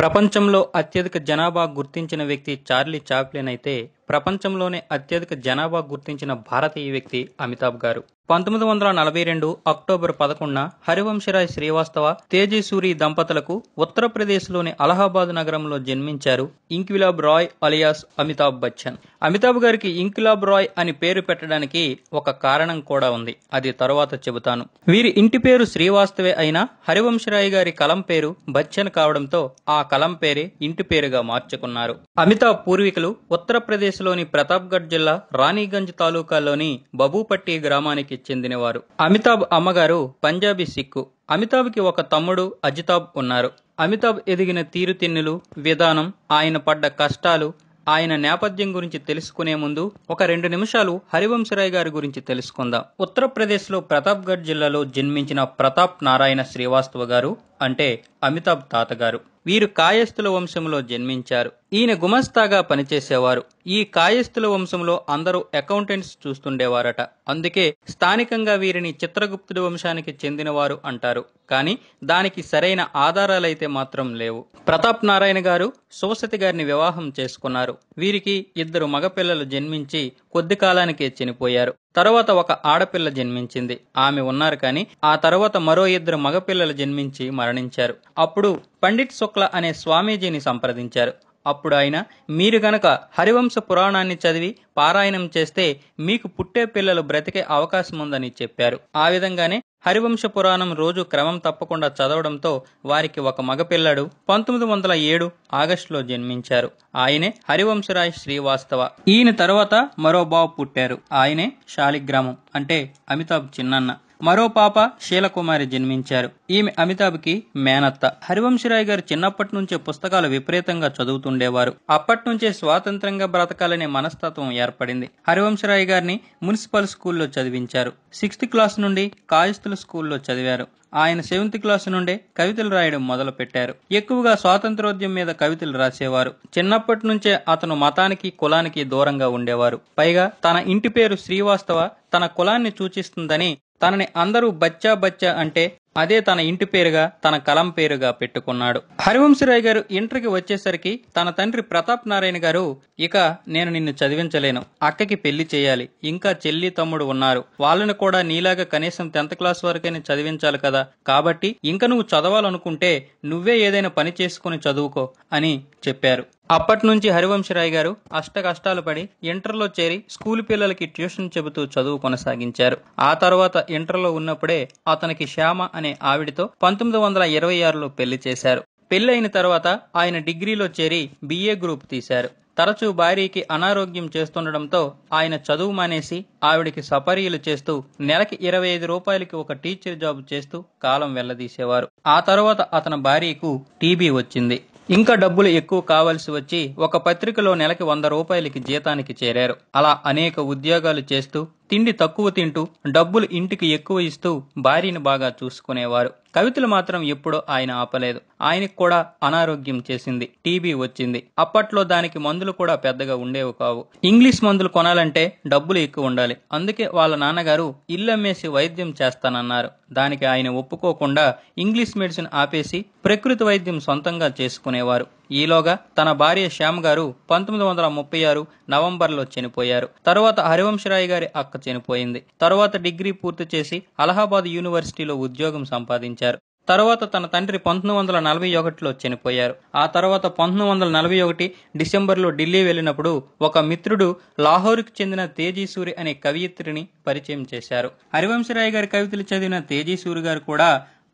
ప్రపంచంలో అత్యధిక జనాభా గుర్తించిన వ్యక్తి చార్లీ చాప్లిన్ అయితే ప్రపంచంలోనే అత్యధిక జనాభా గుర్తించిన భారతీయ వ్యక్తి అమితాబ్ గారు పంతొమ్మిది వందల నలభై రెండు అక్టోబర్ పదకొండున హరివంశరాయ్ శ్రీవాస్తవ తేజసూరి దంపతులకు ఉత్తరప్రదేశ్లోని అలహాబాద్ నగరంలో జన్మించారు ఇంక్విలాబ్ రాయ్ అలియాస్ అమితాబ్ బచ్చన్ అమితాబ్ గారికి ఇంక్విలాబ్ రాయ్ అని పేరు పెట్టడానికి ఒక కారణం కూడా ఉంది అది తరువాత చెబుతాను వీరి ఇంటి పేరు శ్రీవాస్తవే అయినా హరివంశరాయ్ గారి కలం పేరు బచ్చన్ కావడంతో ఆ కలం పేరే ఇంటి పేరుగా మార్చుకున్నారు అమితాబ్ పూర్వీకులు ఉత్తరప్రదేశ్ ఆంధ్రప్రదేశ్లోని ప్రతాప్గఢ్ జిల్లా రాణిగంజ్ తాలూకాలోని బబూపట్టి గ్రామానికి చెందినవారు అమితాబ్ అమ్మగారు పంజాబీ సిక్కు అమితాబ్కి ఒక తమ్ముడు అజితాబ్ ఉన్నారు అమితాబ్ ఎదిగిన తీరుతిన్నులు విధానం ఆయన పడ్డ కష్టాలు ఆయన నేపథ్యం గురించి తెలుసుకునే ముందు ఒక రెండు నిమిషాలు హరివంశరాయ్ గారి గురించి తెలుసుకుందాం ఉత్తరప్రదేశ్లో ప్రతాప్గఢ్ జిల్లాలో జన్మించిన ప్రతాప్ నారాయణ శ్రీవాస్తవ గారు అంటే అమితాబ్ తాతగారు వీరు కాయస్థుల వంశంలో జన్మించారు ఈయన గుమస్తాగా పనిచేసేవారు ఈ కాయస్థుల వంశంలో అందరూ అకౌంటెంట్స్ చూస్తుండేవారట అందుకే స్థానికంగా వీరిని చిత్రగుప్తుడి వంశానికి చెందినవారు అంటారు కానీ దానికి సరైన ఆధారాలైతే మాత్రం లేవు ప్రతాప్ నారాయణ గారు సోసతి గారిని వివాహం చేసుకున్నారు వీరికి ఇద్దరు మగపిల్లలు జన్మించి కొద్ది కాలానికే చనిపోయారు తరువాత ఒక ఆడపిల్ల జన్మించింది ఆమె ఉన్నారు కానీ ఆ తర్వాత మరో ఇద్దరు మగపిల్లలు జన్మించి మరణించారు అప్పుడు పండిట్ శుక్ల అనే స్వామీజీని సంప్రదించారు అప్పుడు ఆయన మీరు గనక హరివంశ పురాణాన్ని చదివి పారాయణం చేస్తే మీకు పుట్టే పిల్లలు బ్రతికే అవకాశం ఉందని చెప్పారు ఆ విధంగానే హరివంశ పురాణం రోజు క్రమం తప్పకుండా చదవడంతో వారికి ఒక మగపిల్లడు పంతొమ్మిది వందల ఏడు ఆగస్టులో జన్మించారు ఆయనే హరివంశరాయ్ శ్రీవాస్తవ ఈయన తర్వాత మరో బాబు పుట్టారు ఆయనే శాలిగ్రామం అంటే అమితాబ్ చిన్నన్న మరో పాప శీలకుమారి జన్మించారు ఈమె అమితాబ్కి మేనత్త హరివంశరాయ్ గారు చిన్నప్పటి నుంచే పుస్తకాలు విపరీతంగా చదువుతుండేవారు అప్పటి నుంచే స్వాతంత్రంగా బ్రతకాలనే మనస్తత్వం ఏర్పడింది హరివంశరాయ్ గారిని మున్సిపల్ స్కూల్లో చదివించారు సిక్స్త్ క్లాస్ నుండి కాయస్థుల స్కూల్లో చదివారు ఆయన సెవెంత్ క్లాస్ నుండే కవితలు రాయడం మొదలు పెట్టారు ఎక్కువగా స్వాతంత్రోద్యం మీద కవితలు రాసేవారు చిన్నప్పటి నుంచే అతను మతానికి కులానికి దూరంగా ఉండేవారు పైగా తన ఇంటి పేరు శ్రీవాస్తవ తన కులాన్ని సూచిస్తుందని తనని అందరూ బచ్చా బచ్చా అంటే అదే తన ఇంటి పేరుగా తన కలం పేరుగా పెట్టుకున్నాడు హరివంశరాయ్ గారు ఇంటర్కి వచ్చేసరికి తన తండ్రి ప్రతాప్ నారాయణ గారు ఇక నేను నిన్ను చదివించలేను అక్కకి పెళ్లి చేయాలి ఇంకా చెల్లి తమ్ముడు ఉన్నారు వాళ్ళని కూడా నీలాగా కనీసం టెన్త్ క్లాస్ వరకైనా చదివించాలి కదా కాబట్టి ఇంకా నువ్వు చదవాలనుకుంటే నువ్వే ఏదైనా పని చేసుకుని చదువుకో అని చెప్పారు అప్పటి నుంచి హరివంశరాయ్ గారు అష్ట కష్టాలు పడి ఇంటర్లో చేరి స్కూల్ పిల్లలకి ట్యూషన్ చెబుతూ చదువు కొనసాగించారు ఆ తర్వాత ఇంటర్లో ఉన్నప్పుడే అతనికి శ్యామ అనే ఆవిడితో పంతొమ్మిది వందల ఇరవై ఆరులో పెళ్లి చేశారు పెళ్ళైన తర్వాత ఆయన డిగ్రీలో చేరి బీఏ గ్రూప్ తీశారు తరచూ భార్యకి అనారోగ్యం చేస్తుండటంతో ఆయన చదువు మానేసి ఆవిడికి సపర్యలు చేస్తూ నెలకి ఇరవై ఐదు రూపాయలకి ఒక టీచర్ జాబ్ చేస్తూ కాలం వెళ్లదీసేవారు ఆ తర్వాత అతని భార్యకు టీబీ వచ్చింది ఇంకా డబ్బులు ఎక్కువ కావలసి వచ్చి ఒక పత్రికలో నెలకి వంద రూపాయలకి జీతానికి చేరారు అలా అనేక ఉద్యోగాలు చేస్తూ తిండి తక్కువ తింటూ డబ్బులు ఇంటికి ఎక్కువ ఇస్తూ భార్యను బాగా చూసుకునేవారు కవితలు మాత్రం ఎప్పుడో ఆయన ఆపలేదు ఆయనకు కూడా అనారోగ్యం చేసింది టీబీ వచ్చింది అప్పట్లో దానికి మందులు కూడా పెద్దగా ఉండేవి కావు ఇంగ్లీష్ మందులు కొనాలంటే డబ్బులు ఎక్కువ ఉండాలి అందుకే వాళ్ళ నాన్నగారు ఇల్లమ్మేసి వైద్యం చేస్తానన్నారు దానికి ఆయన ఒప్పుకోకుండా ఇంగ్లీష్ మెడిసిన్ ఆపేసి ప్రకృతి వైద్యం సొంతంగా చేసుకునేవారు ఈలోగా తన భార్య శ్యామ్ గారు పంతొమ్మిది వందల ముప్పై ఆరు నవంబర్లో చనిపోయారు తరువాత హరివంశరాయ్ గారి అక్క చనిపోయింది తరువాత డిగ్రీ పూర్తి చేసి అలహాబాద్ యూనివర్సిటీలో ఉద్యోగం సంపాదించారు తరువాత తన తండ్రి పంతొమ్మిది వందల నలభై ఒకటిలో చనిపోయారు ఆ తర్వాత పంతొమ్మిది వందల నలభై ఒకటి డిసెంబర్లో ఢిల్లీ వెళ్ళినప్పుడు ఒక మిత్రుడు లాహోర్కు చెందిన తేజీసూరి అనే కవియత్రిని పరిచయం చేశారు హరివంశరాయ్ గారి కవితలు చదివిన తేజీసూరి గారు కూడా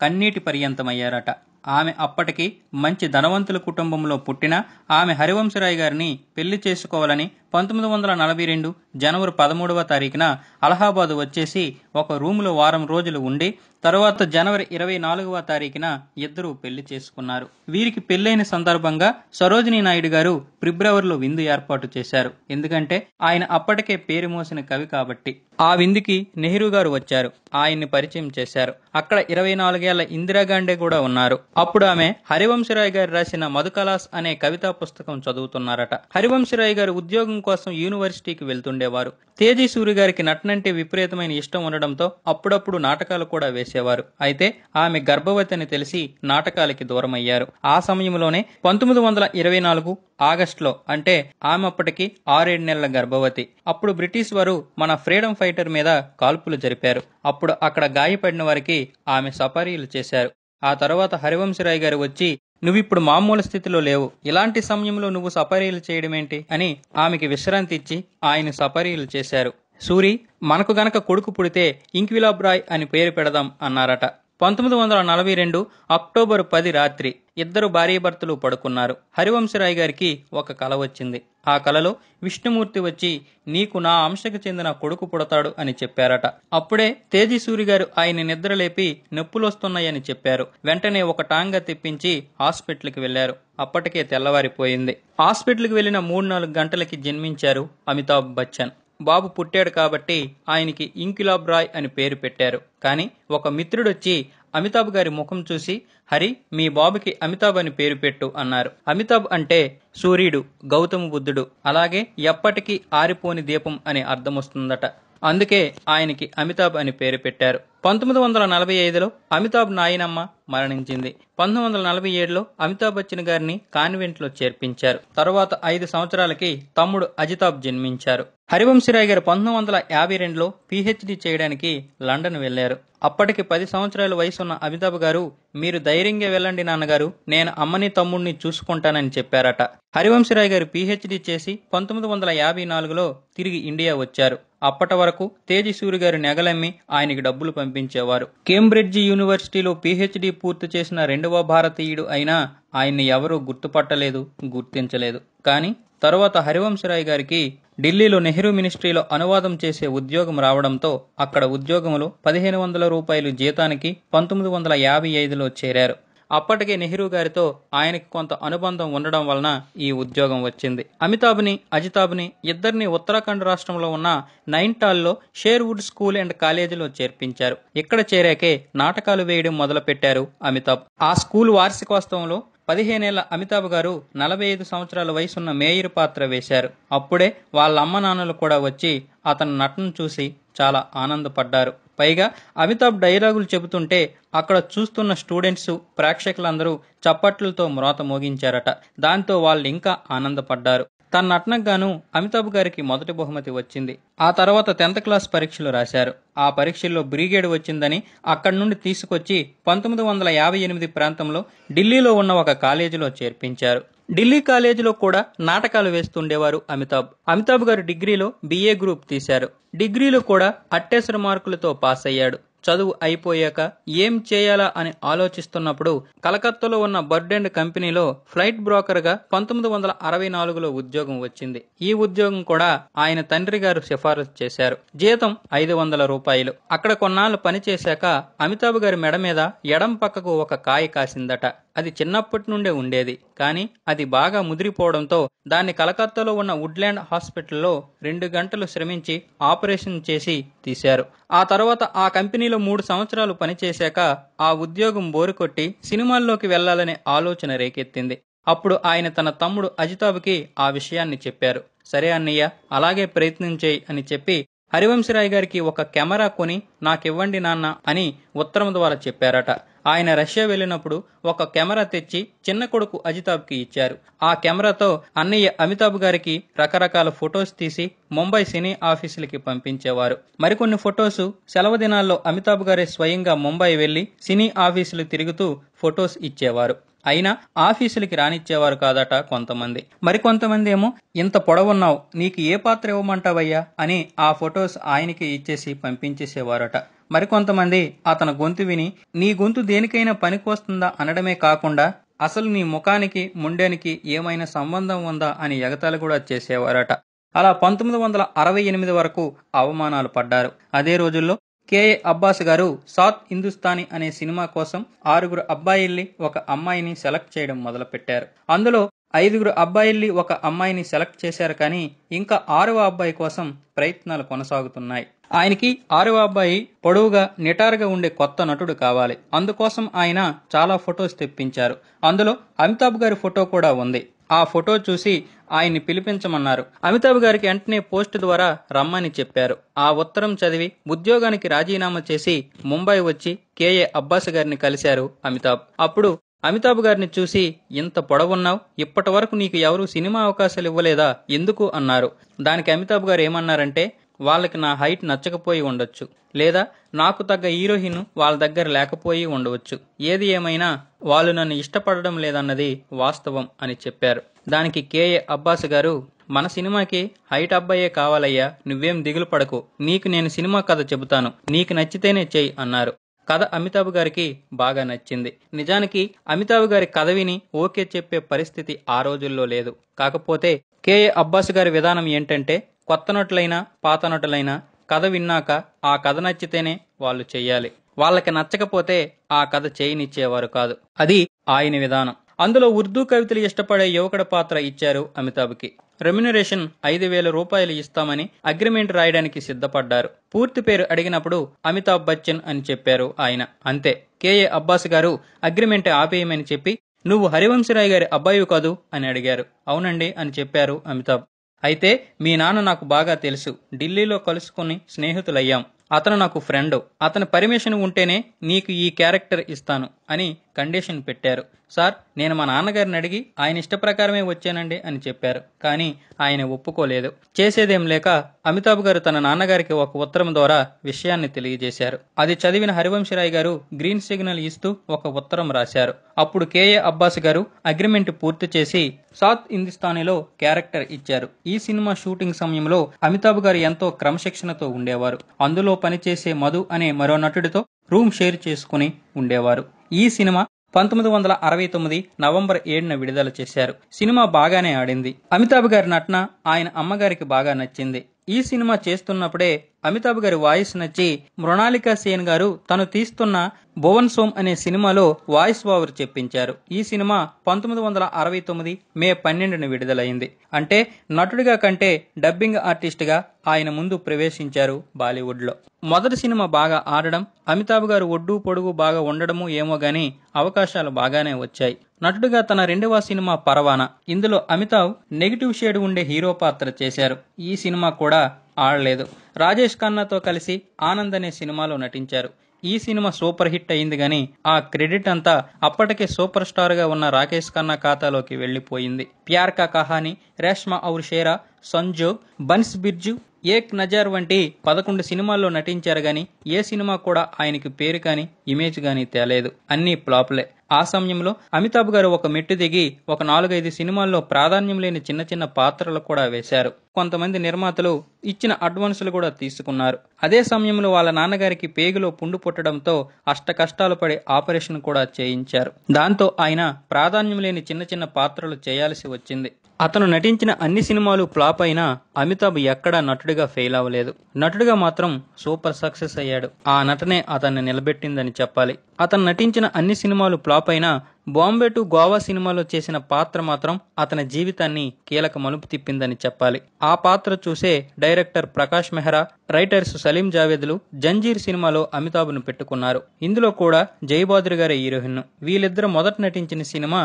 కన్నీటి పర్యంతమయ్యారట ఆమె అప్పటికి మంచి ధనవంతుల కుటుంబంలో పుట్టిన ఆమె హరివంశరాయ్ గారిని పెళ్లి చేసుకోవాలని పంతొమ్మిది వందల నలభై రెండు జనవరి పదమూడవ తారీఖున అలహాబాద్ వచ్చేసి ఒక రూములో వారం రోజులు ఉండి తర్వాత జనవరి ఇరవై నాలుగవ తారీఖున ఇద్దరు పెళ్లి చేసుకున్నారు వీరికి పెళ్లైన సందర్భంగా సరోజినీ నాయుడు గారు ఫిబ్రవరిలో విందు ఏర్పాటు చేశారు ఎందుకంటే ఆయన అప్పటికే పేరు మోసిన కవి కాబట్టి ఆ విందుకి నెహ్రూ గారు వచ్చారు ఆయన్ని పరిచయం చేశారు అక్కడ ఇరవై నాలుగేళ్ల ఇందిరాగాంధీ కూడా ఉన్నారు అప్పుడు ఆమె హరివంశరాయ్ గారు రాసిన మధుకలాస్ అనే కవితా పుస్తకం చదువుతున్నారట హరివంశరాయ్ గారు ఉద్యోగం కోసం యూనివర్సిటీకి వెళ్తుండేవారు తేజీ సూర్య గారికి నటనంటే విపరీతమైన ఇష్టం ఉండడంతో అప్పుడప్పుడు నాటకాలు కూడా వేసేవారు అయితే ఆమె గర్భవతి అని తెలిసి నాటకాలకి దూరమయ్యారు ఆ సమయంలోనే పంతొమ్మిది వందల ఇరవై నాలుగు ఆగస్టులో అంటే ఆమె అప్పటికి ఆరేడు నెలల గర్భవతి అప్పుడు బ్రిటిష్ వారు మన ఫ్రీడమ్ ఫైటర్ మీద కాల్పులు జరిపారు అప్పుడు అక్కడ గాయపడిన వారికి ఆమె సఫారీలు చేశారు ఆ తర్వాత హరివంశరాయ్ గారు వచ్చి నువ్విప్పుడు మామూలు స్థితిలో లేవు ఇలాంటి సమయంలో నువ్వు సపర్యలు చేయడమేంటి అని ఆమెకి విశ్రాంతి ఇచ్చి ఆయన సపర్యలు చేశారు సూరి మనకు గనక కొడుకు పుడితే ఇంక్విలాబ్రాయ్ అని పేరు పెడదాం అన్నారట పంతొమ్మిది వందల నలభై రెండు అక్టోబర్ పది రాత్రి ఇద్దరు భార్యాభర్తలు పడుకున్నారు హరివంశరాయ్ గారికి ఒక కల వచ్చింది ఆ కలలో విష్ణుమూర్తి వచ్చి నీకు నా అంశకు చెందిన కొడుకు పుడతాడు అని చెప్పారట అప్పుడే తేజసూరి గారు ఆయన నిద్రలేపి నొప్పులొస్తున్నాయని చెప్పారు వెంటనే ఒక టాంగా తెప్పించి హాస్పిటల్కి వెళ్లారు అప్పటికే తెల్లవారిపోయింది హాస్పిటల్కి వెళ్లిన మూడు నాలుగు గంటలకి జన్మించారు అమితాబ్ బచ్చన్ బాబు పుట్టాడు కాబట్టి ఆయనకి ఇంకిలాబ్ రాయ్ అని పేరు పెట్టారు కానీ ఒక మిత్రుడొచ్చి అమితాబ్ గారి ముఖం చూసి హరి మీ బాబుకి అమితాబ్ అని పేరు పెట్టు అన్నారు అమితాబ్ అంటే సూర్యుడు గౌతమ బుద్ధుడు అలాగే ఎప్పటికీ ఆరిపోని దీపం అని అర్థం వస్తుందట అందుకే ఆయనకి అమితాబ్ అని పేరు పెట్టారు పంతొమ్మిది వందల నలభై ఐదులో అమితాబ్ నాయనమ్మ మరణించింది పంతొమ్మిది వందల నలభై ఏడులో అమితాబ్ బచ్చన్ గారిని కాన్వెంట్లో చేర్పించారు తర్వాత ఐదు సంవత్సరాలకి తమ్ముడు అజితాబ్ జన్మించారు హరివంశరాయ్ గారు పంతొమ్మిది వందల యాభై రెండులో పీహెచ్డీ చేయడానికి లండన్ వెళ్లారు అప్పటికి పది సంవత్సరాల వయసున్న అమితాబ్ గారు మీరు ధైర్యంగా వెళ్ళండి నాన్నగారు నేను అమ్మని తమ్ముడిని చూసుకుంటానని చెప్పారట హరివంశరాయ్ గారు పీహెచ్డీ చేసి పంతొమ్మిది వందల యాభై నాలుగులో తిరిగి ఇండియా వచ్చారు అప్పటి వరకు తేజసూరి గారు నెగలమ్మి ఆయనకి డబ్బులు పంపారు పంపించేవారు కేంబ్రిడ్జ్ యూనివర్సిటీలో పీహెచ్డీ పూర్తి చేసిన రెండవ భారతీయుడు అయినా ఆయన్ని ఎవరూ గుర్తుపట్టలేదు గుర్తించలేదు కానీ తరువాత హరివంశరాయ్ గారికి ఢిల్లీలో నెహ్రూ మినిస్ట్రీలో అనువాదం చేసే ఉద్యోగం రావడంతో అక్కడ ఉద్యోగములు పదిహేను వందల రూపాయలు జీతానికి పంతొమ్మిది వందల యాభై ఐదులో చేరారు అప్పటికే నెహ్రూ గారితో ఆయనకి కొంత అనుబంధం ఉండడం వలన ఈ ఉద్యోగం వచ్చింది అమితాబ్ని అజితాబ్ని ఇద్దరిని ఉత్తరాఖండ్ రాష్ట్రంలో ఉన్న నైన్టాల్లో షేర్వుడ్ స్కూల్ అండ్ కాలేజీలో చేర్పించారు ఇక్కడ చేరాకే నాటకాలు వేయడం మొదలుపెట్టారు అమితాబ్ ఆ స్కూల్ వార్షికోత్సవంలో పదిహేనేళ్ల అమితాబ్ గారు నలభై ఐదు సంవత్సరాల వయసున్న మేయర్ పాత్ర వేశారు అప్పుడే వాళ్ళ అమ్మ నాన్నలు కూడా వచ్చి అతను నటన చూసి చాలా ఆనందపడ్డారు పైగా అమితాబ్ డైలాగులు చెబుతుంటే అక్కడ చూస్తున్న స్టూడెంట్స్ ప్రేక్షకులందరూ చప్పట్లతో మ్రోత మోగించారట దాంతో వాళ్ళు ఇంకా ఆనందపడ్డారు తన గాను అమితాబ్ గారికి మొదటి బహుమతి వచ్చింది ఆ తర్వాత టెన్త్ క్లాస్ పరీక్షలు రాశారు ఆ పరీక్షల్లో బ్రిగేడ్ వచ్చిందని అక్కడి నుండి తీసుకొచ్చి పంతొమ్మిది వందల యాభై ఎనిమిది ప్రాంతంలో ఢిల్లీలో ఉన్న ఒక కాలేజీలో చేర్పించారు ఢిల్లీ కాలేజీలో కూడా నాటకాలు వేస్తుండేవారు అమితాబ్ అమితాబ్ గారు డిగ్రీలో బీఏ గ్రూప్ తీశారు డిగ్రీలో కూడా అట్టేసర మార్కులతో పాస్ అయ్యాడు చదువు అయిపోయాక ఏం చేయాలా అని ఆలోచిస్తున్నప్పుడు కలకత్తాలో ఉన్న బర్డ్ అండ్ కంపెనీలో ఫ్లైట్ బ్రోకర్గా పంతొమ్మిది వందల అరవై నాలుగులో ఉద్యోగం వచ్చింది ఈ ఉద్యోగం కూడా ఆయన తండ్రి గారు సిఫారసు చేశారు జీతం ఐదు వందల రూపాయలు అక్కడ కొన్నాళ్ళు పనిచేశాక అమితాబ్ గారి మెడ మీద ఎడం పక్కకు ఒక కాయ కాసిందట అది చిన్నప్పటి నుండే ఉండేది కానీ అది బాగా ముదిరిపోవడంతో దాన్ని కలకత్తాలో ఉన్న వుడ్లాండ్ హాస్పిటల్లో రెండు గంటలు శ్రమించి ఆపరేషన్ చేసి తీశారు ఆ తర్వాత ఆ కంపెనీలో మూడు సంవత్సరాలు పనిచేశాక ఆ ఉద్యోగం బోరుకొట్టి సినిమాల్లోకి వెళ్లాలనే ఆలోచన రేకెత్తింది అప్పుడు ఆయన తన తమ్ముడు అజితాబ్కి ఆ విషయాన్ని చెప్పారు సరే అన్నయ్య అలాగే ప్రయత్నం చేయి అని చెప్పి హరివంశరాయ్ గారికి ఒక కెమెరా కొని నాకివ్వండి నాన్న అని ఉత్తరం ద్వారా చెప్పారట ఆయన రష్యా వెళ్ళినప్పుడు ఒక కెమెరా తెచ్చి చిన్న కొడుకు అజితాబ్కి ఇచ్చారు ఆ కెమెరాతో అన్నయ్య అమితాబ్ గారికి రకరకాల ఫొటోస్ తీసి ముంబై సినీ ఆఫీసులకి పంపించేవారు మరికొన్ని ఫొటోస్ సెలవు దినాల్లో అమితాబ్ గారే స్వయంగా ముంబై వెళ్లి సినీ ఆఫీసులు తిరుగుతూ ఫొటోస్ ఇచ్చేవారు అయినా ఆఫీసులకి రానిచ్చేవారు కాదట కొంతమంది మరికొంతమంది ఏమో ఇంత పొడవున్నావు నీకు ఏ పాత్ర ఇవ్వమంటావయ్యా అని ఆ ఫొటోస్ ఆయనకి ఇచ్చేసి పంపించేసేవారట మరికొంతమంది అతని గొంతు విని నీ గొంతు దేనికైనా పనికొస్తుందా అనడమే కాకుండా అసలు నీ ముఖానికి ముండెనికి ఏమైనా సంబంధం ఉందా అని ఎగతాలు కూడా చేసేవారట అలా పంతొమ్మిది వందల అరవై ఎనిమిది వరకు అవమానాలు పడ్డారు అదే రోజుల్లో కేఏ అబ్బాస్ గారు సాత్ హిందుస్థానీ అనే సినిమా కోసం ఆరుగురు అబ్బాయిల్ని ఒక అమ్మాయిని సెలెక్ట్ చేయడం మొదలుపెట్టారు అందులో ఐదుగురు అబ్బాయిల్ని ఒక అమ్మాయిని సెలెక్ట్ చేశారు కానీ ఇంకా ఆరవ అబ్బాయి కోసం ప్రయత్నాలు కొనసాగుతున్నాయి ఆయనకి ఆరవ అబ్బాయి పొడవుగా నిటారుగా ఉండే కొత్త నటుడు కావాలి అందుకోసం ఆయన చాలా ఫొటోస్ తెప్పించారు అందులో అమితాబ్ గారి ఫోటో కూడా ఉంది ఆ ఫోటో చూసి ఆయన్ని పిలిపించమన్నారు అమితాబ్ గారికి వెంటనే పోస్ట్ ద్వారా రమ్మని చెప్పారు ఆ ఉత్తరం చదివి ఉద్యోగానికి రాజీనామా చేసి ముంబై వచ్చి కేఏ అబ్బాస్ గారిని కలిశారు అమితాబ్ అప్పుడు అమితాబ్ గారిని చూసి ఇంత పొడవున్నావు ఇప్పటి వరకు నీకు ఎవరూ సినిమా అవకాశాలు ఇవ్వలేదా ఎందుకు అన్నారు దానికి అమితాబ్ గారు ఏమన్నారంటే వాళ్ళకి నా హైట్ నచ్చకపోయి ఉండొచ్చు లేదా నాకు తగ్గ హీరోయిన్ వాళ్ళ దగ్గర లేకపోయి ఉండవచ్చు ఏది ఏమైనా వాళ్ళు నన్ను ఇష్టపడడం లేదన్నది వాస్తవం అని చెప్పారు దానికి కేఏ అబ్బాస్ గారు మన సినిమాకి హైట్ అబ్బాయే కావాలయ్యా నువ్వేం దిగులు పడకు నీకు నేను సినిమా కథ చెబుతాను నీకు నచ్చితేనే చెయ్యి అన్నారు కథ అమితాబ్ గారికి బాగా నచ్చింది నిజానికి అమితాబ్ గారి కథ విని ఓకే చెప్పే పరిస్థితి ఆ రోజుల్లో లేదు కాకపోతే కేఏ అబ్బాస్ గారి విధానం ఏంటంటే కొత్త నోట్లైనా పాత నటులైనా కథ విన్నాక ఆ కథ నచ్చితేనే వాళ్ళు చెయ్యాలి వాళ్ళకి నచ్చకపోతే ఆ కథ చేయనిచ్చేవారు కాదు అది ఆయన విధానం అందులో ఉర్దూ కవితలు ఇష్టపడే యువకుడ పాత్ర ఇచ్చారు అమితాబ్కి రెమ్యునరేషన్ ఐదు వేల రూపాయలు ఇస్తామని అగ్రిమెంట్ రాయడానికి సిద్ధపడ్డారు పూర్తి పేరు అడిగినప్పుడు అమితాబ్ బచ్చన్ అని చెప్పారు ఆయన అంతే కేఏ అబ్బాస్ గారు అగ్రిమెంట్ ఆపేయమని చెప్పి నువ్వు హరివంశరాయ్ గారి అబ్బాయి కాదు అని అడిగారు అవునండి అని చెప్పారు అమితాబ్ అయితే మీ నాన్న నాకు బాగా తెలుసు ఢిల్లీలో కలుసుకుని స్నేహితులయ్యాం అతను నాకు ఫ్రెండ్ అతని పర్మిషన్ ఉంటేనే నీకు ఈ క్యారెక్టర్ ఇస్తాను అని కండిషన్ పెట్టారు సార్ నేను మా నాన్నగారిని అడిగి ఆయన ఇష్టప్రకారమే వచ్చానండి అని చెప్పారు కానీ ఆయన ఒప్పుకోలేదు చేసేదేం లేక అమితాబ్ గారు తన నాన్నగారికి ఒక ఉత్తరం ద్వారా విషయాన్ని తెలియజేశారు అది చదివిన హరివంశరాయ్ గారు గ్రీన్ సిగ్నల్ ఇస్తూ ఒక ఉత్తరం రాశారు అప్పుడు కేఏ అబ్బాస్ గారు అగ్రిమెంట్ పూర్తి చేసి సాత్ హిందుస్థానీలో క్యారెక్టర్ ఇచ్చారు ఈ సినిమా షూటింగ్ సమయంలో అమితాబ్ గారు ఎంతో క్రమశిక్షణతో ఉండేవారు అందులో పనిచేసే మధు అనే మరో నటుడితో రూమ్ షేర్ చేసుకుని ఉండేవారు ఈ సినిమా పంతొమ్మిది వందల అరవై తొమ్మిది నవంబర్ ఏడున విడుదల చేశారు సినిమా బాగానే ఆడింది అమితాబ్ గారి నటన ఆయన అమ్మగారికి బాగా నచ్చింది ఈ సినిమా చేస్తున్నప్పుడే అమితాబ్ గారి వాయిస్ నచ్చి మృణాళిక సేన్ గారు తను తీస్తున్న భువన్ సోమ్ అనే సినిమాలో వాయిస్ ఓవర్ చెప్పించారు ఈ సినిమా పంతొమ్మిది వందల అరవై తొమ్మిది మే పన్నెండున విడుదలైంది అంటే నటుడిగా కంటే డబ్బింగ్ ఆర్టిస్ట్గా ఆయన ముందు ప్రవేశించారు బాలీవుడ్లో మొదటి సినిమా బాగా ఆడడం అమితాబ్ గారు ఒడ్డు పొడుగు బాగా ఉండడము ఏమో గాని అవకాశాలు బాగానే వచ్చాయి నటుడుగా తన రెండవ సినిమా పరవాన ఇందులో అమితాబ్ నెగిటివ్ షేడ్ ఉండే హీరో పాత్ర చేశారు ఈ సినిమా కూడా ఆడలేదు రాజేష్ ఖన్నాతో కలిసి ఆనంద్ అనే సినిమాలో నటించారు ఈ సినిమా సూపర్ హిట్ అయింది కానీ ఆ క్రెడిట్ అంతా అప్పటికే సూపర్ స్టార్గా ఉన్న రాకేష్ ఖన్నా ఖాతాలోకి వెళ్ళిపోయింది ప్యార్ కా కహాని రేష్మా ఔర్ షేరా సంజోగ్ బన్స్ బిర్జు ఏక్ నజార్ వంటి పదకొండు సినిమాల్లో నటించారు గాని ఏ సినిమా కూడా ఆయనకి పేరు కానీ ఇమేజ్ కానీ తేలేదు అన్ని ఫ్లాప్లే ఆ సమయంలో అమితాబ్ గారు ఒక మెట్టు దిగి ఒక నాలుగైదు సినిమాల్లో ప్రాధాన్యం లేని చిన్న చిన్న పాత్రలు కూడా వేశారు కొంతమంది నిర్మాతలు ఇచ్చిన అడ్వాన్సులు కూడా తీసుకున్నారు అదే సమయంలో వాళ్ళ నాన్నగారికి పేగులో పుండు పుట్టడంతో అష్ట కష్టాలు పడి ఆపరేషన్ కూడా చేయించారు దాంతో ఆయన ప్రాధాన్యం లేని చిన్న చిన్న పాత్రలు చేయాల్సి వచ్చింది అతను నటించిన అన్ని సినిమాలు ఫ్లాప్ అయినా అమితాబ్ ఎక్కడా నటుడిగా ఫెయిల్ అవ్వలేదు నటుడిగా మాత్రం సూపర్ సక్సెస్ అయ్యాడు ఆ నటనే అతన్ని నిలబెట్టిందని చెప్పాలి అతను నటించిన అన్ని సినిమాలు ఫ్లాప్ అయినా బాంబే టు గోవా సినిమాలో చేసిన పాత్ర మాత్రం అతని జీవితాన్ని కీలక మలుపు తిప్పిందని చెప్పాలి ఆ పాత్ర చూసే డైరెక్టర్ ప్రకాష్ మెహ్రా రైటర్స్ సలీం జావేద్లు జంజీర్ సినిమాలో అమితాబ్ను పెట్టుకున్నారు ఇందులో కూడా జయబాద్రి గారే హీరోయిన్ వీళ్ళిద్దరు మొదట నటించిన సినిమా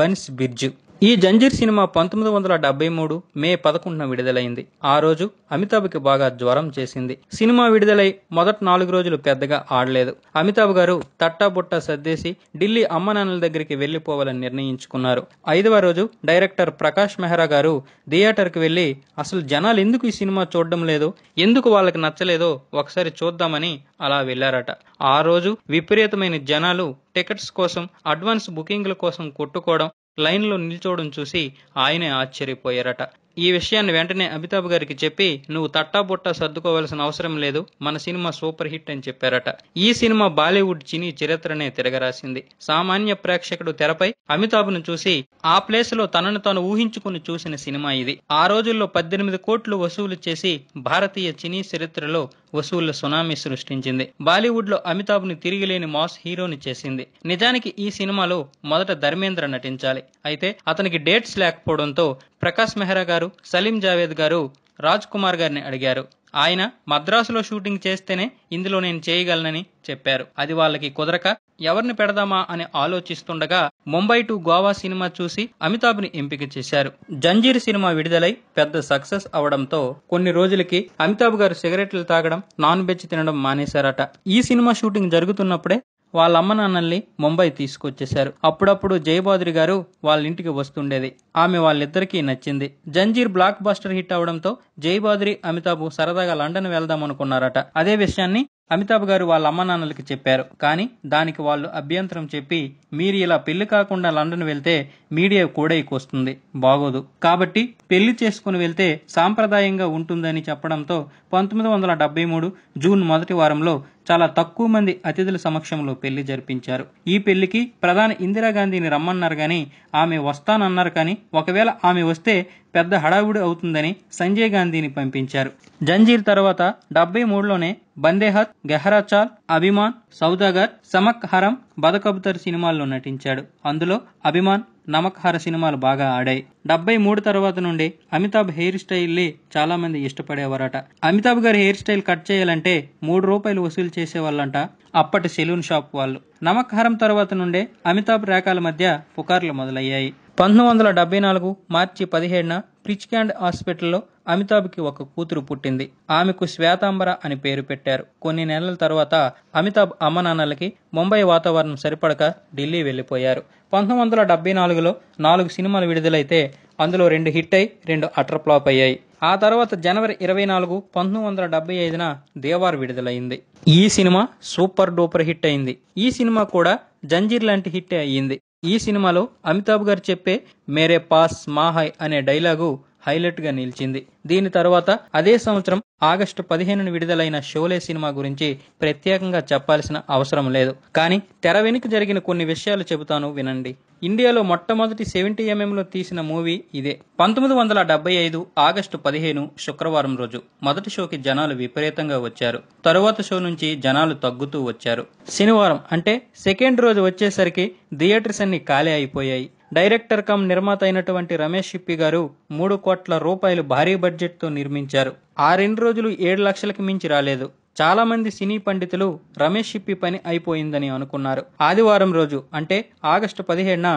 బన్స్ బిర్జు ఈ జంజీర్ సినిమా పంతొమ్మిది వందల డెబ్బై మూడు మే పదకొండున విడుదలైంది ఆ రోజు అమితాబ్కి బాగా జ్వరం చేసింది సినిమా విడుదలై మొదటి నాలుగు రోజులు పెద్దగా ఆడలేదు అమితాబ్ గారు తట్టాబుట్ట సర్దేసి ఢిల్లీ నాన్నల దగ్గరికి వెళ్లిపోవాలని నిర్ణయించుకున్నారు ఐదవ రోజు డైరెక్టర్ ప్రకాష్ మెహ్రా గారు థియేటర్కి వెళ్లి అసలు జనాలు ఎందుకు ఈ సినిమా చూడడం లేదు ఎందుకు వాళ్ళకి నచ్చలేదో ఒకసారి చూద్దామని అలా వెళ్లారట ఆ రోజు విపరీతమైన జనాలు టికెట్స్ కోసం అడ్వాన్స్ బుకింగ్ల కోసం కొట్టుకోవడం లైన్లో నిల్చోవడం చూసి ఆయనే ఆశ్చర్యపోయారట ఈ విషయాన్ని వెంటనే అమితాబ్ గారికి చెప్పి నువ్వు తట్టాబుట్టా సర్దుకోవాల్సిన అవసరం లేదు మన సినిమా సూపర్ హిట్ అని చెప్పారట ఈ సినిమా బాలీవుడ్ చినీ చరిత్రనే తిరగరాసింది సామాన్య ప్రేక్షకుడు తెరపై అమితాబ్ ను చూసి ఆ ప్లేస్ లో తనను తాను ఊహించుకుని చూసిన సినిమా ఇది ఆ రోజుల్లో పద్దెనిమిది కోట్లు వసూలు చేసి భారతీయ చినీ చరిత్రలో వసూళ్ల సునామీ సృష్టించింది బాలీవుడ్ లో బాలీవుడ్లో తిరిగి తిరిగిలేని మాస్ హీరోని చేసింది నిజానికి ఈ సినిమాలో మొదట ధర్మేంద్ర నటించాలి అయితే అతనికి డేట్స్ లేకపోవడంతో ప్రకాష్ మెహ్రా గారు గారు సలీం జావేద్ గారు రాజ్ కుమార్ గారిని అడిగారు ఆయన మద్రాసులో షూటింగ్ చేస్తేనే ఇందులో నేను చేయగలనని చెప్పారు అది వాళ్ళకి కుదరక ఎవరిని పెడదామా అని ఆలోచిస్తుండగా ముంబై టు గోవా సినిమా చూసి అమితాబ్ని ఎంపిక చేశారు జంజీర్ సినిమా విడుదలై పెద్ద సక్సెస్ అవడంతో కొన్ని రోజులకి అమితాబ్ గారు సిగరెట్లు తాగడం నాన్ వెజ్ తినడం మానేశారట ఈ సినిమా షూటింగ్ జరుగుతున్నప్పుడే వాళ్ళ అమ్మ నాన్నల్ని ముంబై తీసుకొచ్చేశారు అప్పుడప్పుడు జయబాద్రి గారు వాళ్ళ ఇంటికి వస్తుండేది ఆమె వాళ్ళిద్దరికీ నచ్చింది జంజీర్ బ్లాక్ బస్టర్ హిట్ అవడంతో జయబాద్రి అమితాబ్ సరదాగా లండన్ వెళ్దాం అనుకున్నారట అదే విషయాన్ని అమితాబ్ గారు వాళ్ళ అమ్మ నాన్నలకి చెప్పారు కానీ దానికి వాళ్ళు అభ్యంతరం చెప్పి మీరు ఇలా పెళ్లి కాకుండా లండన్ వెళ్తే మీడియా కూడా వస్తుంది బాగోదు కాబట్టి పెళ్లి చేసుకుని వెళ్తే సాంప్రదాయంగా ఉంటుందని చెప్పడంతో పంతొమ్మిది వందల డెబ్బై మూడు జూన్ మొదటి వారంలో చాలా తక్కువ మంది అతిథుల సమక్షంలో పెళ్లి జరిపించారు ఈ పెళ్లికి ప్రధాని ఇందిరాగాంధీని రమ్మన్నారు కానీ ఆమె వస్తానన్నారు కానీ ఒకవేళ ఆమె వస్తే పెద్ద హడావుడి అవుతుందని సంజయ్ గాంధీని పంపించారు జంజీర్ తర్వాత డెబ్బై మూడులోనే బందేహత్ గెహరాచాల్ అభిమాన్ సౌదాగర్ సమక్ హరం బదకబుతర్ సినిమాల్లో నటించాడు అందులో అభిమాన్ నమక్హార సినిమాలు బాగా ఆడాయి డెబ్బై మూడు తర్వాత నుండి అమితాబ్ హెయిర్ స్టైల్ని చాలా మంది ఇష్టపడేవారట అమితాబ్ గారి హెయిర్ స్టైల్ కట్ చేయాలంటే మూడు రూపాయలు వసూలు చేసేవాళ్ళంట అప్పటి సెలూన్ షాప్ వాళ్ళు నమక్హారం తర్వాత నుండే అమితాబ్ రేఖల మధ్య పుకార్లు మొదలయ్యాయి పంతొమ్మిది వందల డెబ్బై నాలుగు మార్చి పదిహేడున క్యాండ్ హాస్పిటల్లో అమితాబ్కి ఒక కూతురు పుట్టింది ఆమెకు శ్వేతాంబర అని పేరు పెట్టారు కొన్ని నెలల తర్వాత అమితాబ్ అమ్మనాన్నలకి ముంబై వాతావరణం సరిపడక ఢిల్లీ వెళ్ళిపోయారు పంతొమ్మిది వందల డెబ్బై నాలుగులో నాలుగు సినిమాలు విడుదలైతే అందులో రెండు హిట్ అయి రెండు అటర్ ఫ్లాప్ అయ్యాయి ఆ తర్వాత జనవరి ఇరవై నాలుగు పంతొమ్మిది వందల డెబ్బై ఐదున దేవార్ విడుదలైంది ఈ సినిమా సూపర్ డూపర్ హిట్ అయింది ఈ సినిమా కూడా జంజీర్ లాంటి హిట్ అయ్యింది ఈ సినిమాలో అమితాబ్ గారు చెప్పే మేరే పాస్ హై అనే డైలాగు హైలైట్గా నిలిచింది దీని తర్వాత అదే సంవత్సరం ఆగస్టు పదిహేను విడుదలైన షోలే సినిమా గురించి ప్రత్యేకంగా చెప్పాల్సిన అవసరం లేదు కానీ తెర వెనుక జరిగిన కొన్ని విషయాలు చెబుతాను వినండి ఇండియాలో మొట్టమొదటి సెవెంటీ ఎంఎంలో తీసిన మూవీ ఇదే పంతొమ్మిది వందల డెబ్బై ఐదు ఆగస్టు పదిహేను శుక్రవారం రోజు మొదటి షోకి జనాలు విపరీతంగా వచ్చారు తరువాత షో నుంచి జనాలు తగ్గుతూ వచ్చారు శనివారం అంటే సెకండ్ రోజు వచ్చేసరికి థియేటర్స్ అన్ని ఖాళీ అయిపోయాయి డైరెక్టర్ కమ్ నిర్మాత అయినటువంటి రమేష్ షిప్పి గారు మూడు కోట్ల రూపాయలు భారీ బడ్జెట్తో నిర్మించారు ఆ రెండు రోజులు ఏడు లక్షలకు మించి రాలేదు చాలా మంది సినీ పండితులు రమేష్ షిప్పి పని అయిపోయిందని అనుకున్నారు ఆదివారం రోజు అంటే ఆగస్టు పదిహేడున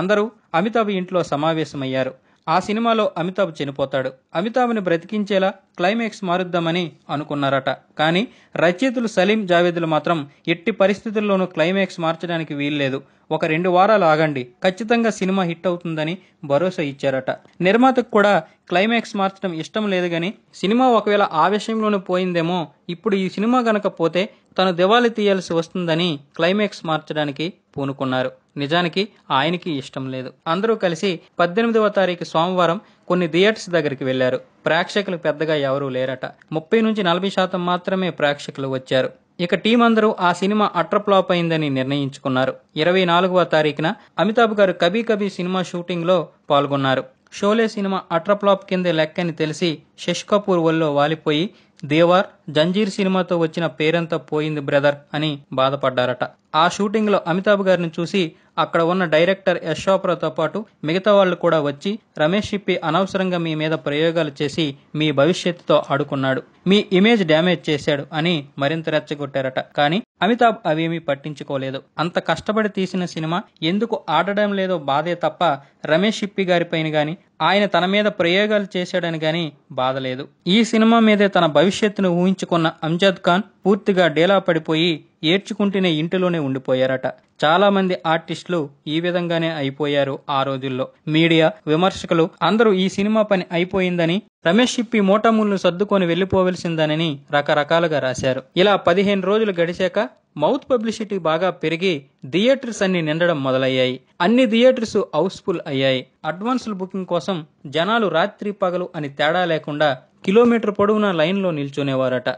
అందరూ అమితాబ్ ఇంట్లో సమావేశమయ్యారు ఆ సినిమాలో అమితాబ్ చనిపోతాడు అమితాబ్ని బ్రతికించేలా క్లైమాక్స్ మారుద్దామని అనుకున్నారట కానీ రచయితలు సలీం జావేదులు మాత్రం ఎట్టి పరిస్థితుల్లోనూ క్లైమాక్స్ మార్చడానికి వీల్లేదు ఒక రెండు వారాలు ఆగండి ఖచ్చితంగా సినిమా హిట్ అవుతుందని భరోసా ఇచ్చారట నిర్మాతకు కూడా క్లైమాక్స్ మార్చడం ఇష్టం లేదు కానీ సినిమా ఒకవేళ ఆవేశంలోనే పోయిందేమో ఇప్పుడు ఈ సినిమా గనక పోతే తను దివాలి తీయాల్సి వస్తుందని క్లైమాక్స్ మార్చడానికి పూనుకున్నారు నిజానికి ఆయనకి ఇష్టం లేదు అందరూ కలిసి పద్దెనిమిదవ తారీఖు సోమవారం కొన్ని థియేటర్స్ దగ్గరికి వెళ్లారు ప్రేక్షకులు పెద్దగా ఎవరూ లేరట ముప్పై నుంచి నలభై శాతం మాత్రమే ప్రేక్షకులు వచ్చారు ఇక టీం అందరూ ఆ సినిమా అట్రప్లాప్ ఫ్లాప్ అయిందని నిర్ణయించుకున్నారు ఇరవై నాలుగవ తారీఖున అమితాబ్ గారు కబీ కబీ సినిమా షూటింగ్లో పాల్గొన్నారు షోలే సినిమా అట్రప్లాప్ కింద లెక్కని తెలిసి శశి కపూర్ వల్లో వాలిపోయి దేవార్ జంజీర్ సినిమాతో వచ్చిన పేరంతా పోయింది బ్రదర్ అని బాధపడ్డారట ఆ షూటింగ్లో అమితాబ్ గారిని చూసి అక్కడ ఉన్న డైరెక్టర్ యశోప్రాతో పాటు మిగతా వాళ్ళు కూడా వచ్చి రమేష్ షిప్పి అనవసరంగా మీ మీద ప్రయోగాలు చేసి మీ భవిష్యత్తుతో ఆడుకున్నాడు మీ ఇమేజ్ డ్యామేజ్ చేశాడు అని మరింత రెచ్చగొట్టారట కానీ అమితాబ్ అవేమీ పట్టించుకోలేదు అంత కష్టపడి తీసిన సినిమా ఎందుకు ఆడడం లేదో బాధే తప్ప రమేష్ షిప్పి గారిపైన గాని ఆయన తన మీద ప్రయోగాలు చేశాడని కానీ బాధలేదు ఈ సినిమా మీదే తన భవిష్యత్తును ఊహించుకున్న అంజద్ ఖాన్ పూర్తిగా డేలా పడిపోయి ఏడ్చుకుంటూనే ఇంటిలోనే ఉండిపోయారట చాలామంది ఆర్టిస్టులు ఈ విధంగానే అయిపోయారు ఆ రోజుల్లో మీడియా విమర్శకులు అందరూ ఈ సినిమా పని అయిపోయిందని రమేష్ చిప్పి మోటాముళ్ళు సర్దుకొని వెళ్లిపోవలసిందనని రకరకాలుగా రాశారు ఇలా పదిహేను రోజులు గడిచాక మౌత్ పబ్లిసిటీ బాగా పెరిగి థియేటర్స్ అన్ని నిండడం మొదలయ్యాయి అన్ని థియేటర్స్ హౌస్ఫుల్ అయ్యాయి అడ్వాన్స్డ్ బుకింగ్ కోసం జనాలు రాత్రి పగలు అని తేడా లేకుండా కిలోమీటర్ పొడవునా లైన్లో నిల్చునేవారట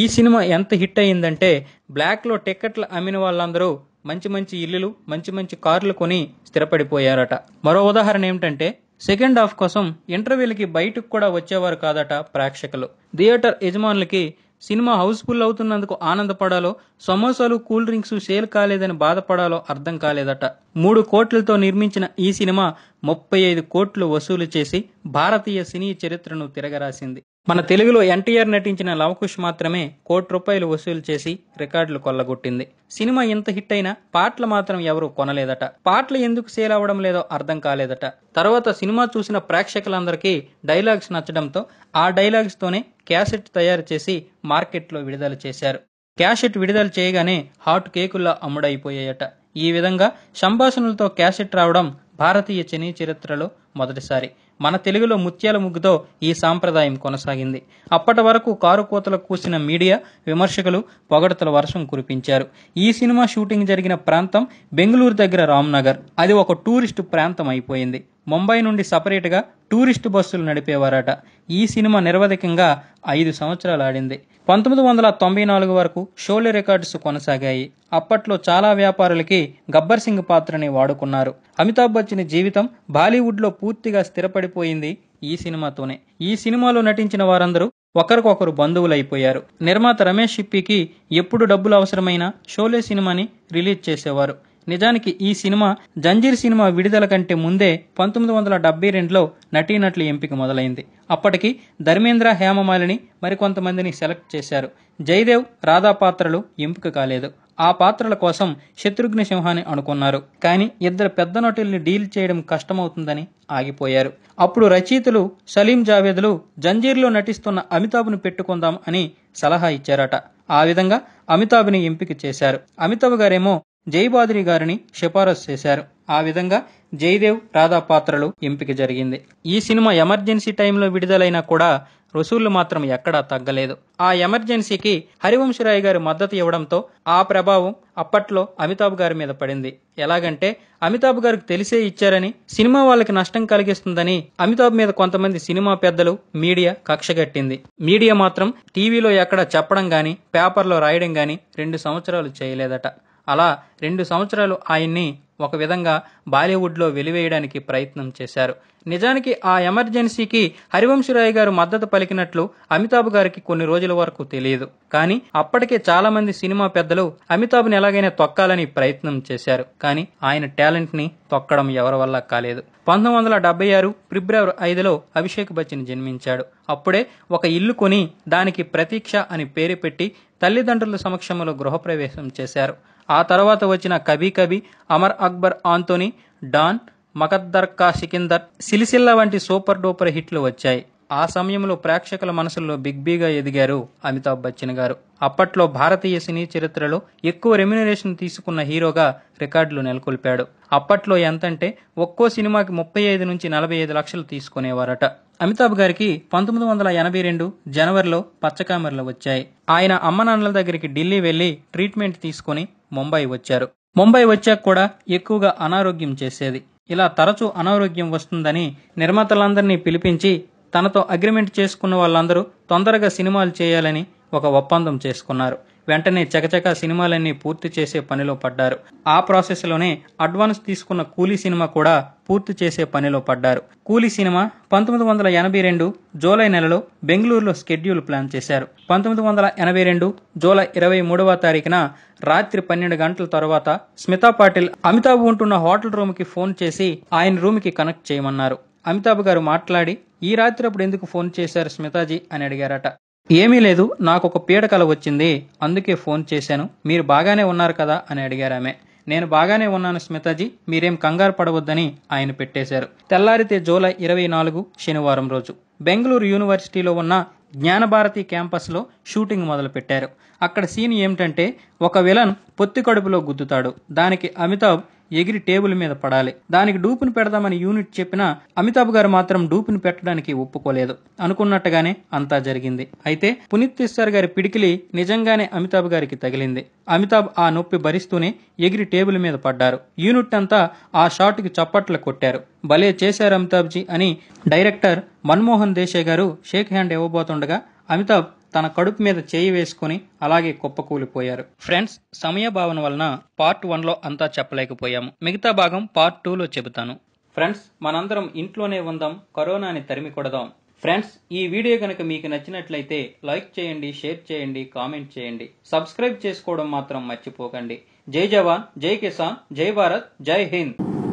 ఈ సినిమా ఎంత హిట్ అయిందంటే బ్లాక్లో టికెట్లు అమ్మిన వాళ్ళందరూ మంచి మంచి ఇల్లులు మంచి మంచి కార్లు కొని స్థిరపడిపోయారట మరో ఉదాహరణ ఏమిటంటే సెకండ్ హాఫ్ కోసం ఇంటర్వ్యూలకి బయటకు కూడా వచ్చేవారు కాదట ప్రేక్షకులు థియేటర్ యజమానులకి సినిమా హౌస్ఫుల్ అవుతున్నందుకు ఆనందపడాలో సమోసాలు కూల్ డ్రింక్స్ సేల్ కాలేదని బాధపడాలో అర్థం కాలేదట మూడు కోట్లతో నిర్మించిన ఈ సినిమా ముప్పై ఐదు కోట్లు వసూలు చేసి భారతీయ సినీ చరిత్రను తిరగరాసింది మన తెలుగులో ఎన్టీఆర్ నటించిన లవకుష్ మాత్రమే కోటి రూపాయలు వసూలు చేసి రికార్డులు కొల్లగొట్టింది సినిమా ఎంత హిట్ అయినా పాటలు మాత్రం ఎవరూ కొనలేదట పాటలు ఎందుకు సేల్ అవడం లేదో అర్థం కాలేదట తర్వాత సినిమా చూసిన ప్రేక్షకులందరికీ డైలాగ్స్ నచ్చడంతో ఆ డైలాగ్స్తోనే క్యాసెట్ తయారు చేసి మార్కెట్లో విడుదల చేశారు క్యాసెట్ విడుదల చేయగానే హాట్ కేకుల్లో అమ్ముడైపోయాయట ఈ విధంగా సంభాషణలతో క్యాసెట్ రావడం భారతీయ సినీ చరిత్రలో మొదటిసారి మన తెలుగులో ముత్యాల ముగ్గుతో ఈ సాంప్రదాయం కొనసాగింది అప్పటి వరకు కారు కోతలు కూసిన మీడియా విమర్శకులు పొగడతల వర్షం కురిపించారు ఈ సినిమా షూటింగ్ జరిగిన ప్రాంతం బెంగళూరు దగ్గర రామ్నగర్ అది ఒక టూరిస్టు ప్రాంతం అయిపోయింది ముంబై నుండి సపరేట్గా టూరిస్ట్ బస్సులు నడిపేవారట ఈ సినిమా నిర్వధికంగా ఐదు సంవత్సరాలు ఆడింది పంతొమ్మిది వందల తొంభై నాలుగు వరకు షోలే రికార్డ్స్ కొనసాగాయి అప్పట్లో చాలా వ్యాపారులకి గబ్బర్ సింగ్ పాత్రని వాడుకున్నారు అమితాబ్ బచ్చన్ జీవితం బాలీవుడ్లో పూర్తిగా స్థిరపడిపోయింది ఈ సినిమాతోనే ఈ సినిమాలో నటించిన వారందరూ ఒకరికొకరు బంధువులైపోయారు నిర్మాత రమేష్ షిప్పికి ఎప్పుడు డబ్బులు అవసరమైనా షోలే సినిమాని రిలీజ్ చేసేవారు నిజానికి ఈ సినిమా జంజీర్ సినిమా విడుదల కంటే ముందే పంతొమ్మిది వందల డెబ్బై రెండులో నటీనటుల ఎంపిక మొదలైంది అప్పటికి ధర్మేంద్ర హేమమాలిని మరికొంతమందిని సెలెక్ట్ చేశారు జయదేవ్ రాధా పాత్రలు ఎంపిక కాలేదు ఆ పాత్రల కోసం శత్రుఘ్న సింహాన్ని అనుకున్నారు కానీ ఇద్దరు పెద్ద నటుల్ని డీల్ చేయడం కష్టమవుతుందని ఆగిపోయారు అప్పుడు రచయితలు సలీం జావేద్లు జంజీర్లో నటిస్తున్న అమితాబ్ను పెట్టుకుందాం అని సలహా ఇచ్చారట ఆ విధంగా అమితాబ్ని ఎంపిక చేశారు అమితాబ్ గారేమో జైబాద్రి గారిని సిఫారసు చేశారు ఆ విధంగా జయదేవ్ రాధా పాత్రలు ఎంపిక జరిగింది ఈ సినిమా ఎమర్జెన్సీ టైంలో విడుదలైనా కూడా రుసూళ్లు మాత్రం ఎక్కడా తగ్గలేదు ఆ ఎమర్జెన్సీకి హరివంశరాయ్ గారు మద్దతు ఇవ్వడంతో ఆ ప్రభావం అప్పట్లో అమితాబ్ గారి మీద పడింది ఎలాగంటే అమితాబ్ గారికి తెలిసే ఇచ్చారని సినిమా వాళ్ళకి నష్టం కలిగిస్తుందని అమితాబ్ మీద కొంతమంది సినిమా పెద్దలు మీడియా కక్షగట్టింది మీడియా మాత్రం టీవీలో ఎక్కడ చెప్పడం గాని పేపర్లో రాయడం గాని రెండు సంవత్సరాలు చేయలేదట అలా రెండు సంవత్సరాలు ఆయన్ని ఒక విధంగా బాలీవుడ్లో వెలివేయడానికి ప్రయత్నం చేశారు నిజానికి ఆ ఎమర్జెన్సీకి హరివంశరాయ్ గారు మద్దతు పలికినట్లు అమితాబ్ గారికి కొన్ని రోజుల వరకు తెలియదు కానీ అప్పటికే చాలా మంది సినిమా పెద్దలు అమితాబ్ని ఎలాగైనా తొక్కాలని ప్రయత్నం చేశారు కానీ ఆయన టాలెంట్ని తొక్కడం ఎవరి వల్ల కాలేదు పంతొమ్మిది వందల డెబ్బై ఆరు ఫిబ్రవరి ఐదులో అభిషేక్ బచ్చన్ జన్మించాడు అప్పుడే ఒక ఇల్లు కొని దానికి ప్రతీక్ష అని పేరు పెట్టి తల్లిదండ్రుల సమక్షంలో గృహప్రవేశం చేశారు ఆ తర్వాత వచ్చిన కబీ కబీ అమర్ అక్బర్ ఆంతోనీ డాన్ మకద్దర్కా సికిందర్ సిలిసిల్ల వంటి సూపర్ డూపర్ హిట్లు వచ్చాయి ఆ సమయంలో ప్రేక్షకుల మనసుల్లో బిగ్ బీగా ఎదిగారు అమితాబ్ బచ్చన్ గారు అప్పట్లో భారతీయ సినీ చరిత్రలో ఎక్కువ రెమ్యునరేషన్ తీసుకున్న హీరోగా రికార్డులు నెలకొల్పాడు అప్పట్లో ఎంతంటే ఒక్కో సినిమాకి ముప్పై ఐదు నుంచి నలభై ఐదు లక్షలు తీసుకునేవారట అమితాబ్ గారికి పంతొమ్మిది వందల ఎనభై రెండు జనవరిలో పచ్చకామెర్లు వచ్చాయి ఆయన నాన్నల దగ్గరికి ఢిల్లీ వెళ్లి ట్రీట్మెంట్ తీసుకుని ముంబై వచ్చారు ముంబై వచ్చాక కూడా ఎక్కువగా అనారోగ్యం చేసేది ఇలా తరచూ అనారోగ్యం వస్తుందని నిర్మాతలందరినీ పిలిపించి తనతో అగ్రిమెంట్ చేసుకున్న వాళ్ళందరూ తొందరగా సినిమాలు చేయాలని ఒక ఒప్పందం చేసుకున్నారు వెంటనే చకచక సినిమాలన్నీ పూర్తి చేసే పనిలో పడ్డారు ఆ ప్రాసెస్లోనే అడ్వాన్స్ తీసుకున్న కూలీ సినిమా కూడా పూర్తి చేసే పనిలో పడ్డారు కూలీ సినిమా పంతొమ్మిది వందల ఎనభై రెండు జూలై నెలలో బెంగళూరులో స్కెడ్యూల్ ప్లాన్ చేశారు పంతొమ్మిది వందల ఎనభై రెండు జూలై ఇరవై మూడవ తారీఖున రాత్రి పన్నెండు గంటల తర్వాత స్మితా పాటిల్ అమితాబ్ ఉంటున్న హోటల్ రూమ్కి ఫోన్ చేసి ఆయన కి కనెక్ట్ చేయమన్నారు అమితాబ్ గారు మాట్లాడి ఈ రాత్రి అప్పుడు ఎందుకు ఫోన్ చేశారు స్మితాజీ అని అడిగారట ఏమీ లేదు నాకు ఒక పీడకల వచ్చింది అందుకే ఫోన్ చేశాను మీరు బాగానే ఉన్నారు కదా అని అడిగారు ఆమె నేను బాగానే ఉన్నాను స్మితాజీ మీరేం కంగారు పడవద్దని ఆయన పెట్టేశారు తెల్లారితే జూలై ఇరవై నాలుగు శనివారం రోజు బెంగళూరు యూనివర్సిటీలో ఉన్న జ్ఞానభారతి క్యాంపస్లో షూటింగ్ మొదలుపెట్టారు అక్కడ సీన్ ఏమిటంటే ఒక విలన్ పొత్తి కడుపులో గుద్దుతాడు దానికి అమితాబ్ ఎగిరి టేబుల్ మీద పడాలి దానికి డూపును పెడదామని యూనిట్ చెప్పినా అమితాబ్ గారు మాత్రం డూపును పెట్టడానికి ఒప్పుకోలేదు అనుకున్నట్టుగానే అంతా జరిగింది అయితే పునీత్ ఈశ్వర్ గారి పిడికిలి నిజంగానే అమితాబ్ గారికి తగిలింది అమితాబ్ ఆ నొప్పి భరిస్తూనే ఎగిరి టేబుల్ మీద పడ్డారు యూనిట్ అంతా ఆ షాట్కి చప్పట్లు కొట్టారు భలే చేశారు అమితాబ్జీ అని డైరెక్టర్ మన్మోహన్ దేశాయ్ గారు షేక్ హ్యాండ్ ఇవ్వబోతుండగా అమితాబ్ తన కడుపు మీద చేయి వేసుకుని అలాగే కుప్పకూలిపోయారు ఫ్రెండ్స్ సమయభావన వలన పార్ట్ వన్లో అంతా చెప్పలేకపోయాము మిగతా భాగం పార్ట్ టూలో చెబుతాను ఫ్రెండ్స్ మనందరం ఇంట్లోనే ఉందాం కరోనాని తరిమి కొడదాం ఫ్రెండ్స్ ఈ వీడియో కనుక మీకు నచ్చినట్లయితే లైక్ చేయండి షేర్ చేయండి కామెంట్ చేయండి సబ్స్క్రైబ్ చేసుకోవడం మాత్రం మర్చిపోకండి జై జవాన్ జై కిసాన్ జై భారత్ జై హింద్